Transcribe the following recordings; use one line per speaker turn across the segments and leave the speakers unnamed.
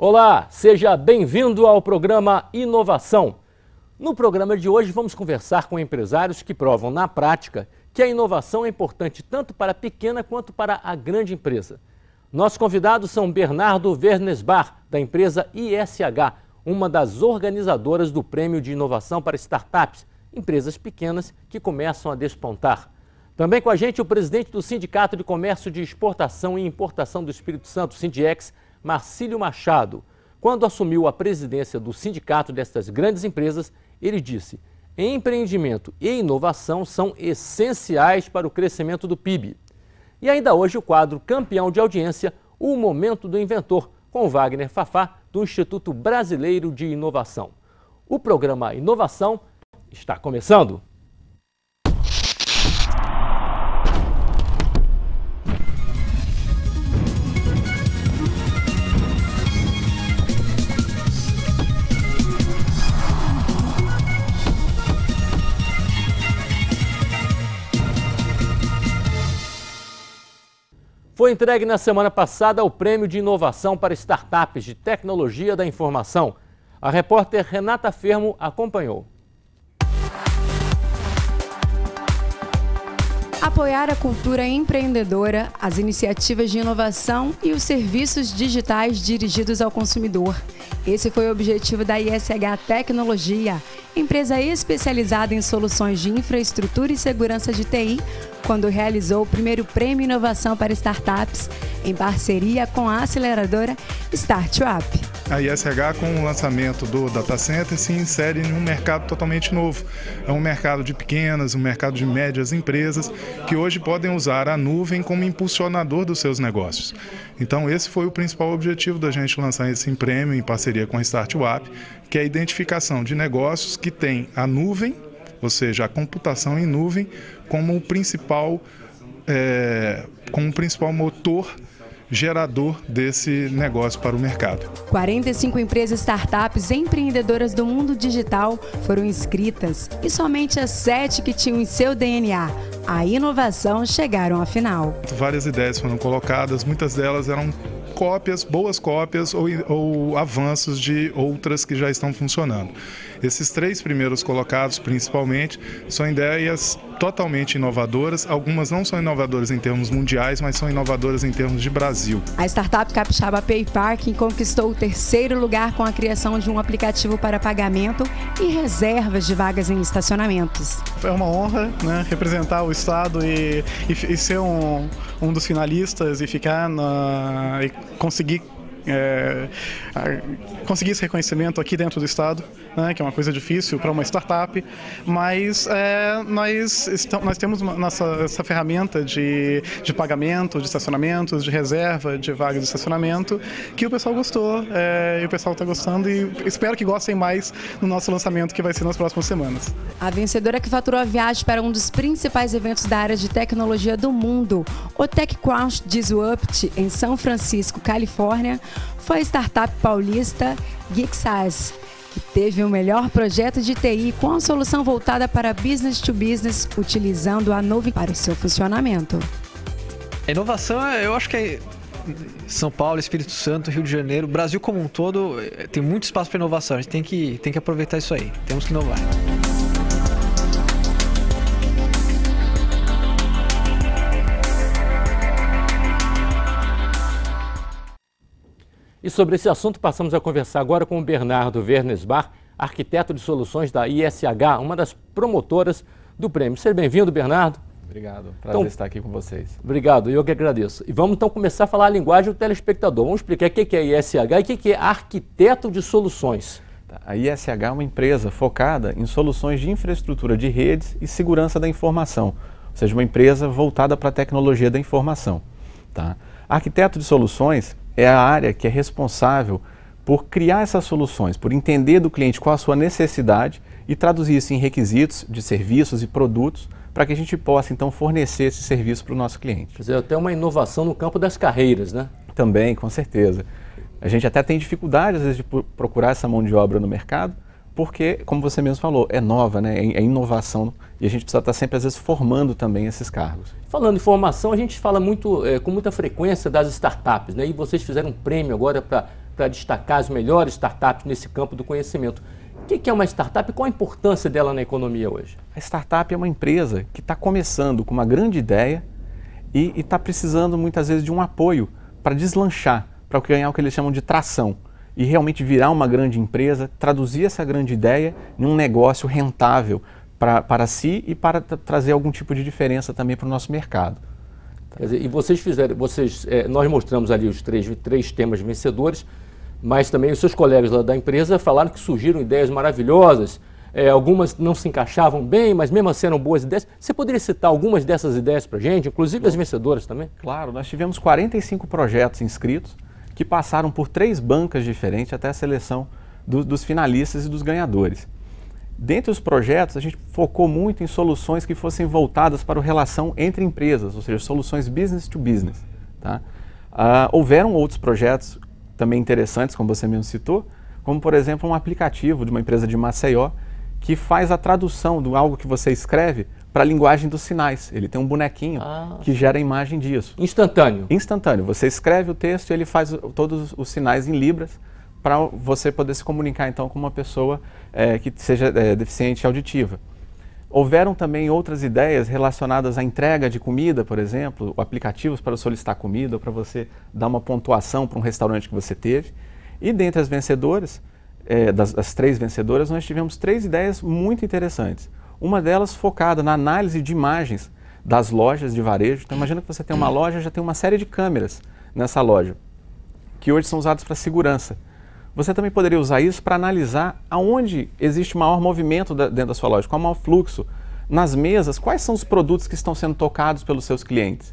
Olá, seja bem-vindo ao programa Inovação. No programa de hoje vamos conversar com empresários que provam na prática que a inovação é importante tanto para a pequena quanto para a grande empresa. Nossos convidados são Bernardo Vernesbar da empresa ISH, uma das organizadoras do Prêmio de Inovação para Startups, empresas pequenas que começam a despontar. Também com a gente o presidente do Sindicato de Comércio de Exportação e Importação do Espírito Santo, Sindiex, Marcílio Machado. Quando assumiu a presidência do sindicato destas grandes empresas, ele disse: empreendimento e inovação são essenciais para o crescimento do PIB. E ainda hoje o quadro campeão de audiência, O Momento do Inventor, com Wagner Fafá, do Instituto Brasileiro de Inovação. O programa Inovação está começando. Foi entregue na semana passada o Prêmio de Inovação para Startups de Tecnologia da Informação. A repórter Renata Fermo acompanhou.
Apoiar a cultura empreendedora, as iniciativas de inovação e os serviços digitais dirigidos ao consumidor. Esse foi o objetivo da ISH Tecnologia, empresa especializada em soluções de infraestrutura e segurança de TI, quando realizou o primeiro Prêmio Inovação para Startups, em parceria com a aceleradora
Startup a ISH, com o lançamento do data center, se insere em um mercado totalmente novo. É um mercado de pequenas, um mercado de médias empresas que hoje podem usar a nuvem como impulsionador dos seus negócios. Então, esse foi o principal objetivo da gente lançar esse prêmio em parceria com a Startup, que é a identificação de negócios que têm a nuvem, ou seja, a computação em nuvem, como o principal, é, como o principal motor gerador desse negócio para o mercado.
45 empresas startups empreendedoras do mundo digital foram inscritas e somente as sete que tinham em seu DNA a inovação chegaram à final.
Várias ideias foram colocadas, muitas delas eram cópias, boas cópias ou, ou avanços de outras que já estão funcionando. Esses três primeiros colocados, principalmente, são ideias totalmente inovadoras. Algumas não são inovadoras em termos mundiais, mas são inovadoras em termos de Brasil.
A startup capixaba Parking conquistou o terceiro lugar com a criação de um aplicativo para pagamento e reservas de vagas em estacionamentos. Foi é uma honra
né, representar o Estado e, e, e ser um, um dos finalistas e ficar na, e conseguir é, conseguir esse reconhecimento aqui dentro do Estado, né, que é uma coisa difícil para uma startup, mas é, nós, estamos, nós temos uma, nossa, essa ferramenta de, de pagamento, de estacionamentos, de reserva de vagas de estacionamento, que o pessoal gostou é, e o pessoal está gostando e espero que gostem mais no nosso lançamento que vai ser nas próximas semanas.
A vencedora que faturou a viagem para um dos principais eventos da área de tecnologia do mundo, o TechCrunch Disrupt, em São Francisco, Califórnia, foi a startup paulista GeekSize, que teve o melhor projeto de TI com a solução voltada para business to business, utilizando a nuvem para o seu funcionamento.
A inovação, é, eu acho que é São Paulo, Espírito Santo, Rio de Janeiro, Brasil como um todo, eh, tem muito espaço para inovação. A gente tem que, tem que aproveitar isso aí. Temos que inovar.
E sobre esse assunto passamos a conversar agora com o Bernardo Vernesbar, arquiteto de soluções da ISH, uma das promotoras do prêmio. Seja bem-vindo, Bernardo.
Obrigado, prazer então, estar aqui com vocês.
Obrigado, eu que agradeço. E vamos então começar a falar a linguagem do telespectador. Vamos explicar o que é ISH e
o que é arquiteto de soluções. Tá, a ISH é uma empresa focada em soluções de infraestrutura de redes e segurança da informação, ou seja, uma empresa voltada para a tecnologia da informação. Tá? Arquiteto de soluções é a área que é responsável por criar essas soluções, por entender do cliente qual a sua necessidade e traduzir isso em requisitos de serviços e produtos para que a gente possa então fornecer esse serviço para o nosso cliente. Quer dizer, até uma inovação no campo das carreiras, né? Também, com certeza. A gente até tem dificuldade às vezes de procurar essa mão de obra no mercado, porque, como você mesmo falou, é nova, né? É, é inovação e a gente precisa estar sempre, às vezes, formando também esses cargos.
Falando em formação, a gente fala muito, é, com muita frequência das startups, né? e vocês fizeram um prêmio agora para destacar as melhores startups nesse campo do conhecimento. O que, que é uma startup e qual a importância dela
na economia hoje? A startup é uma empresa que está começando com uma grande ideia e está precisando, muitas vezes, de um apoio para deslanchar, para ganhar é o que eles chamam de tração e realmente virar uma grande empresa, traduzir essa grande ideia em um negócio rentável pra, para si e para trazer algum tipo de diferença também para o nosso mercado.
Dizer, e vocês fizeram, vocês, é, nós mostramos ali os três, três temas vencedores, mas também os seus colegas lá da empresa falaram que surgiram ideias maravilhosas, é, algumas não se encaixavam bem, mas mesmo assim eram boas ideias. Você poderia citar algumas dessas ideias para a gente, inclusive as
vencedoras também? Claro, nós tivemos 45 projetos inscritos, que passaram por três bancas diferentes até a seleção do, dos finalistas e dos ganhadores. Dentre os projetos, a gente focou muito em soluções que fossem voltadas para a relação entre empresas, ou seja, soluções business to business. Tá? Uh, houveram outros projetos também interessantes, como você mesmo citou, como por exemplo um aplicativo de uma empresa de Maceió que faz a tradução do algo que você escreve para a linguagem dos sinais. Ele tem um bonequinho ah. que gera a imagem disso. Instantâneo? Instantâneo. Você escreve o texto e ele faz todos os sinais em libras para você poder se comunicar então com uma pessoa é, que seja é, deficiente auditiva. Houveram também outras ideias relacionadas à entrega de comida, por exemplo, aplicativos para solicitar comida, ou para você dar uma pontuação para um restaurante que você teve. E dentre as vencedoras, é, das, das três vencedoras, nós tivemos três ideias muito interessantes. Uma delas focada na análise de imagens das lojas de varejo. Então imagina que você tem uma loja, já tem uma série de câmeras nessa loja, que hoje são usadas para segurança. Você também poderia usar isso para analisar aonde existe maior movimento da, dentro da sua loja, qual é o maior fluxo. Nas mesas, quais são os produtos que estão sendo tocados pelos seus clientes?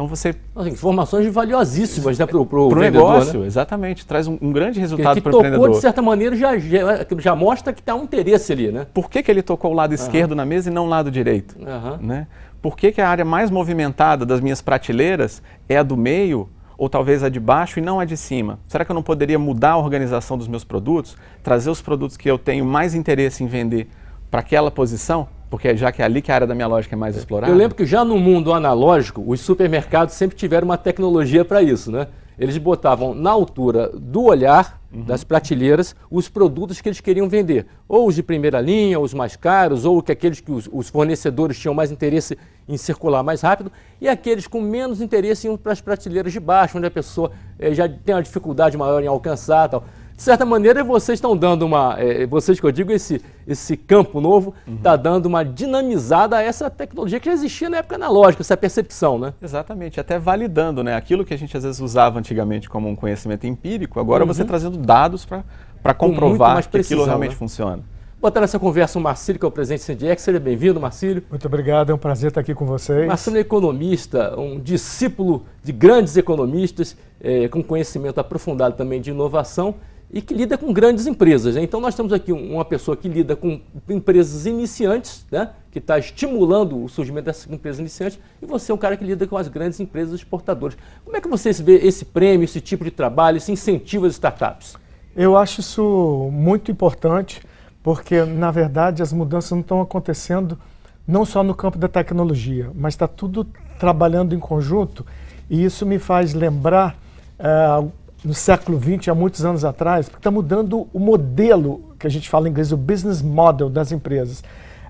Então você. informações valiosíssimas né, para o negócio. Né? Exatamente, traz um, um grande resultado para o empreendedor. tocou, de certa maneira, já, já, já mostra que está um interesse ali, né? Por que, que ele tocou o lado uhum. esquerdo na mesa e não o lado direito? Uhum. Né? Por que, que a área mais movimentada das minhas prateleiras é a do meio ou talvez a de baixo e não a de cima? Será que eu não poderia mudar a organização dos meus produtos, trazer os produtos que eu tenho mais interesse em vender para aquela posição? Porque já que é ali que a área da minha lógica é mais explorada. Eu lembro
que já no mundo analógico, os supermercados sempre tiveram uma tecnologia para isso, né? Eles botavam na altura do olhar uhum. das prateleiras os produtos que eles queriam vender. Ou os de primeira linha, os mais caros, ou que aqueles que os, os fornecedores tinham mais interesse em circular mais rápido, e aqueles com menos interesse iam para as prateleiras de baixo, onde a pessoa eh, já tem uma dificuldade maior em alcançar tal de certa maneira, vocês estão dando uma. É, é, vocês que eu digo, esse, esse campo novo
está uhum. Tá dando uma dinamizada a essa tecnologia que já existia na época analógica, essa percepção, né? Exatamente, até validando, né? Aquilo que a gente às vezes usava antigamente como um conhecimento empírico, agora uhum. você trazendo dados para comprovar precisão, que aquilo realmente né? funciona.
Botar nessa conversa o Marcílio, que é o presidente do Sindiex. Seja bem-vindo, Marcílio.
Muito obrigado, é um prazer estar aqui com vocês. Marcílio
é economista, um discípulo de grandes economistas, é, com conhecimento aprofundado também de inovação e que lida com grandes empresas. Né? Então nós temos aqui uma pessoa que lida com empresas iniciantes, né? que está estimulando o surgimento dessas empresas iniciantes, e você é um cara que lida com as grandes empresas exportadoras. Como é que você vê esse prêmio, esse tipo de trabalho, esse incentivo às startups?
Eu acho isso muito importante, porque na verdade as mudanças não estão acontecendo não só no campo da tecnologia, mas está tudo trabalhando em conjunto, e isso me faz lembrar uh, no século XX, há muitos anos atrás, porque está mudando o modelo, que a gente fala em inglês, o business model das empresas.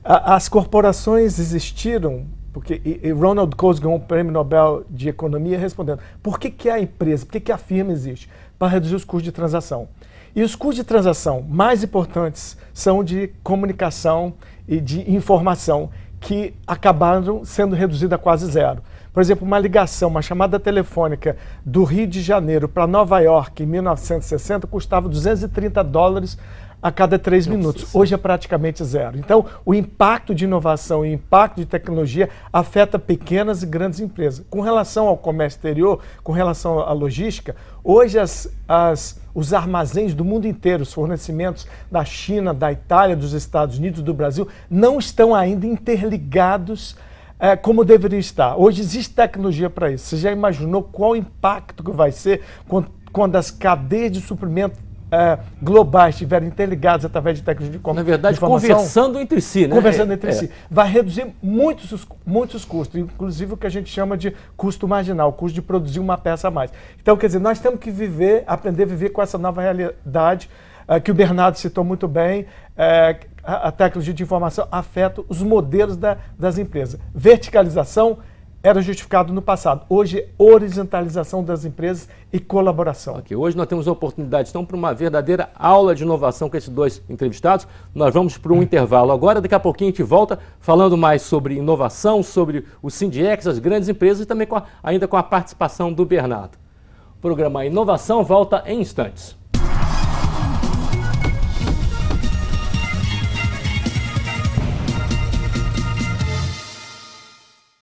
as corporações existiram, porque e, Ronald Coase ganhou um prêmio Nobel de Economia respondendo, por que, que a empresa, por que, que a firma existe? Para reduzir os custos de transação. E os custos de transação mais importantes são de comunicação e de informação, que acabaram sendo reduzidos a quase zero. Por exemplo, uma ligação, uma chamada telefônica do Rio de Janeiro para Nova York em 1960 custava 230 dólares a cada três minutos. Hoje é praticamente zero. Então, o impacto de inovação e o impacto de tecnologia afeta pequenas e grandes empresas. Com relação ao comércio exterior, com relação à logística, hoje as, as, os armazéns do mundo inteiro, os fornecimentos da China, da Itália, dos Estados Unidos, do Brasil, não estão ainda interligados é, como deveria estar. Hoje existe tecnologia para isso. Você já imaginou qual o impacto que vai ser quando, quando as cadeias de suprimento é, globais estiverem interligadas através de tecnologia? de Na verdade, conversando entre si, né? Conversando é, entre é. si. Vai reduzir muitos, muitos custos, inclusive o que a gente chama de custo marginal, o custo de produzir uma peça a mais. Então, quer dizer, nós temos que viver, aprender a viver com essa nova realidade é, que o Bernardo citou muito bem, é, a tecnologia de informação afeta os modelos da, das empresas. Verticalização era justificado no passado. Hoje, é horizontalização das empresas e colaboração. Okay. Hoje nós temos a oportunidade,
então, para uma verdadeira aula de inovação com esses dois entrevistados. Nós vamos para um intervalo agora. Daqui a pouquinho a gente volta falando mais sobre inovação, sobre o Sindiex, as grandes empresas e também com a, ainda com a participação do Bernardo. O programa Inovação volta em instantes.